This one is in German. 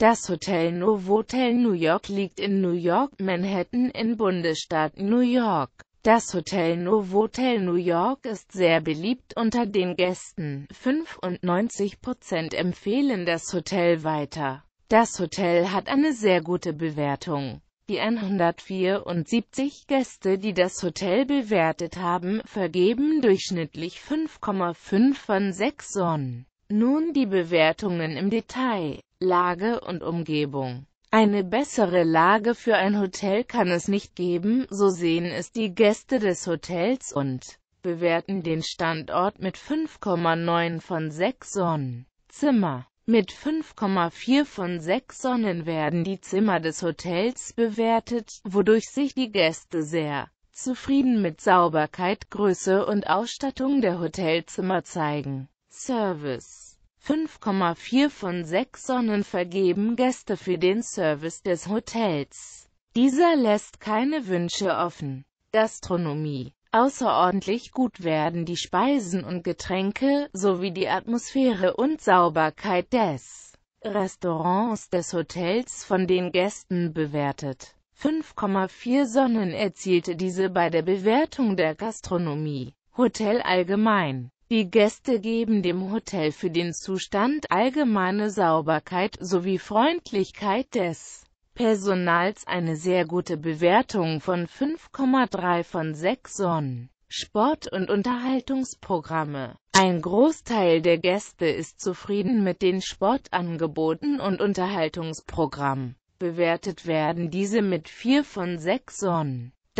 Das Hotel Novotel New York liegt in New York, Manhattan in Bundesstaat New York. Das Hotel Novotel New York ist sehr beliebt unter den Gästen. 95% empfehlen das Hotel weiter. Das Hotel hat eine sehr gute Bewertung. Die 174 Gäste, die das Hotel bewertet haben, vergeben durchschnittlich 5,5 von 6 Sonnen. Nun die Bewertungen im Detail, Lage und Umgebung. Eine bessere Lage für ein Hotel kann es nicht geben, so sehen es die Gäste des Hotels und bewerten den Standort mit 5,9 von 6 Sonnen. Zimmer Mit 5,4 von 6 Sonnen werden die Zimmer des Hotels bewertet, wodurch sich die Gäste sehr zufrieden mit Sauberkeit, Größe und Ausstattung der Hotelzimmer zeigen. Service. 5,4 von 6 Sonnen vergeben Gäste für den Service des Hotels. Dieser lässt keine Wünsche offen. Gastronomie Außerordentlich gut werden die Speisen und Getränke, sowie die Atmosphäre und Sauberkeit des Restaurants des Hotels von den Gästen bewertet. 5,4 Sonnen erzielte diese bei der Bewertung der Gastronomie. Hotel allgemein die Gäste geben dem Hotel für den Zustand allgemeine Sauberkeit sowie Freundlichkeit des Personals eine sehr gute Bewertung von 5,3 von 6 Sonnen. Sport- und Unterhaltungsprogramme. Ein Großteil der Gäste ist zufrieden mit den Sportangeboten und Unterhaltungsprogrammen. Bewertet werden diese mit 4 von 6 Sonnen.